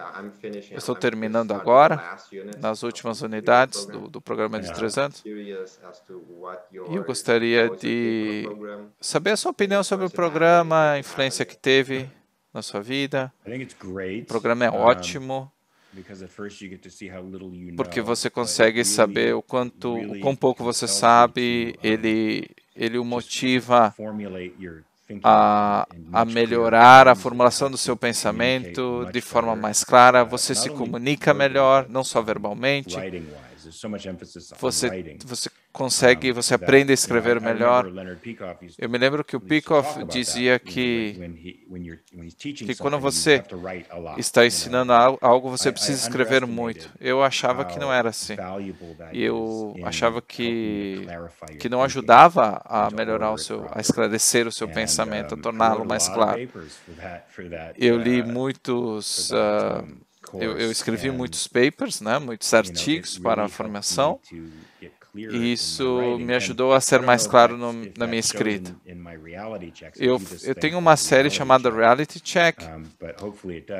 Tá, eu estou terminando agora, nas então, últimas unidades do, do programa de 300. É. E eu gostaria de saber a sua opinião sobre o programa, a influência que teve na sua vida. O programa é ótimo. Porque você consegue saber o quanto, o quão pouco você sabe, ele, ele o motiva a, é a melhorar a formulação do seu pensamento de forma mais clara, é, você se comunica melhor, não só verbalmente. Você, você consegue, você aprende a escrever melhor. Eu me lembro que o Peikoff dizia que, que quando você está ensinando algo, você precisa escrever muito. Eu achava que não era assim. Eu achava que, que não ajudava a melhorar o seu, a esclarecer o seu pensamento pensamento, torná-lo mais claro. Eu li uh, muitos. Uh, eu, eu, escrevi muitos papers, né, muitos artigos para a formação, e isso me ajudou a ser mais claro no, na minha escrita. Eu, eu tenho uma série chamada Reality Check,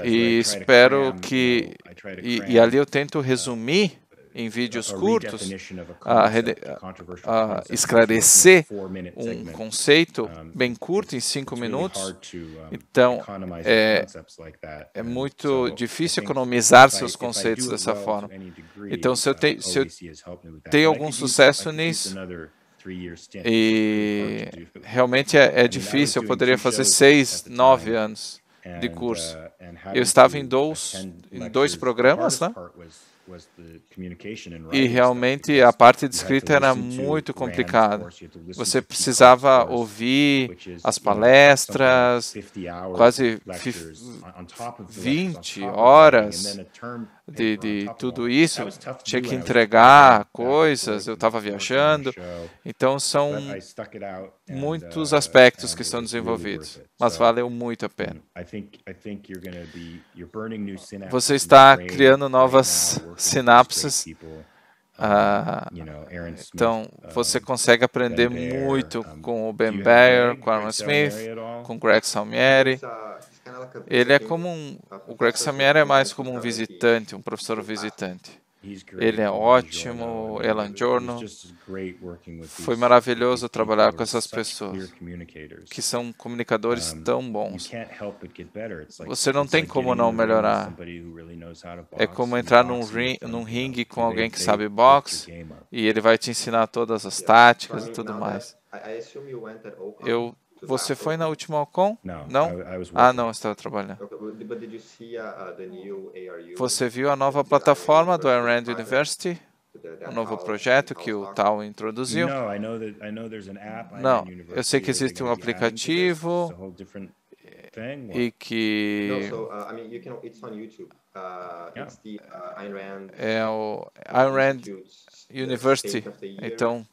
e espero que. e, e ali eu tento resumir em vídeos curtos a, a esclarecer um conceito bem curto em cinco minutos. Então, é, é muito difícil economizar seus conceitos dessa forma. Então, se eu, uh, te, se eu tenho algum sucesso nisso, e realmente é, é difícil, eu poderia fazer seis, nove anos de curso. Uh, eu estava em dois, em dois programas, né? E realmente a parte de escrita era muito complicada. Você precisava ouvir as palestras, quase 20 horas de, de tudo isso, tinha que entregar coisas, eu estava viajando. Então, são muitos uh, aspectos que estão desenvolvidos, mas valeu muito a pena. Você está criando novas sinapses. Ah, então, você consegue aprender muito com o Ben Bayer, com Aaron Smith, com Greg Salmieri. É ele é como um. O Greg Samier é mais como um visitante, um professor visitante. Ele é ótimo, Elan Giorno. Foi maravilhoso trabalhar com essas pessoas que são comunicadores tão bons. Você não tem como não melhorar. É como entrar num, ring, num ringue com alguém que sabe boxe e ele vai te ensinar todas as táticas e tudo mais. Eu você foi na última Alcon? Não. não? Ah, não, estava trabalhando. Uh, uh, você viu a nova plataforma do Ayn Rand University? o novo projeto que o Tal introduziu? Não, eu sei que existe um aplicativo e que é o Ayn Rand uh, University. Então,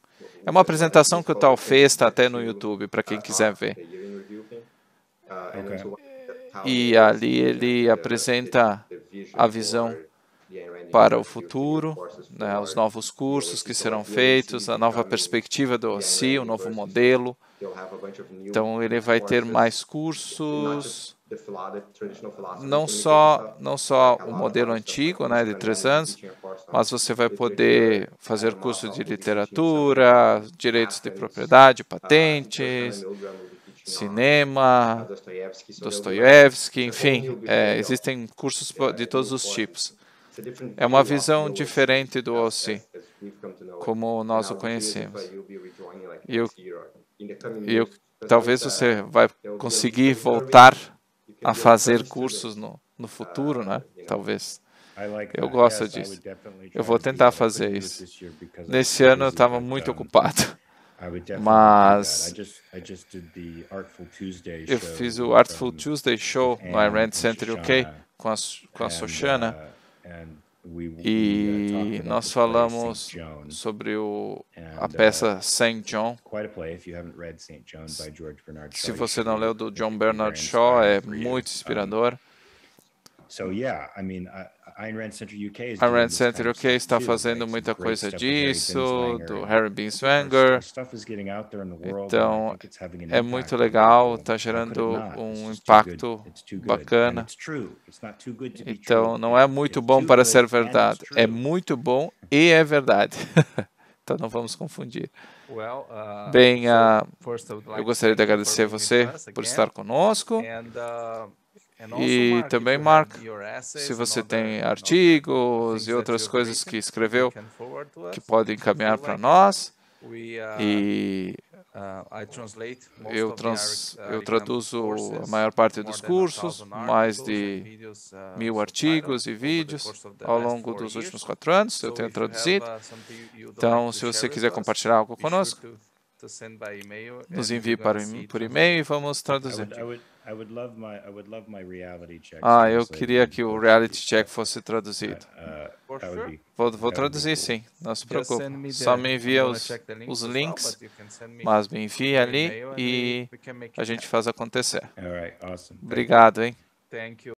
é uma apresentação que o Tal fez, está até no YouTube para quem quiser ver. E ali ele apresenta a visão para o futuro, né, os novos cursos que serão feitos, a nova perspectiva do OSI, o novo modelo. Então ele vai ter mais cursos, não só não só o modelo antigo, né, de três anos, mas você vai poder fazer curso de literatura, direitos de propriedade, patentes, cinema, Dostoiévski, enfim, é, existem cursos de todos os tipos. É uma visão diferente do OSCE, como nós o conhecemos. E eu, eu, talvez você vai conseguir voltar a fazer cursos no, no futuro, né? Talvez. Eu gosto disso. Eu vou tentar fazer isso. Nesse ano eu estava muito ocupado. Mas eu fiz o Artful Tuesday Show no Iran Center UK com a, com a Soshana uh, uh, e nós falamos sobre o, a uh, peça Saint John. Se você não leu do John Bernard Shaw, é muito inspirador. A Rand Center UK está fazendo muita coisa disso, do Harry Swanger. Então, é muito legal, está gerando um impacto bacana. Então, não é muito bom para ser verdade, é muito bom e é verdade. então não vamos confundir. Uh, Bem, uh, eu gostaria de agradecer você por estar conosco. Uh, e também, Mark, se você tem artigos e outras coisas que escreveu que podem encaminhar para nós, uh, e uh, eu, trans, uh, eu traduzo a maior parte dos cursos, mais de mil artigos e vídeos ao longo dos últimos quatro anos. Eu tenho traduzido. Então, se você quiser compartilhar algo conosco, é nos envie para assim, por então. e-mail e vamos traduzir. Ah, eu queria que o reality check fosse traduzido. Uh, uh, vou, vou traduzir, sim. Não se preocupe. Só me envia os, os links, mas me envie ali e a gente faz acontecer. Obrigado, hein?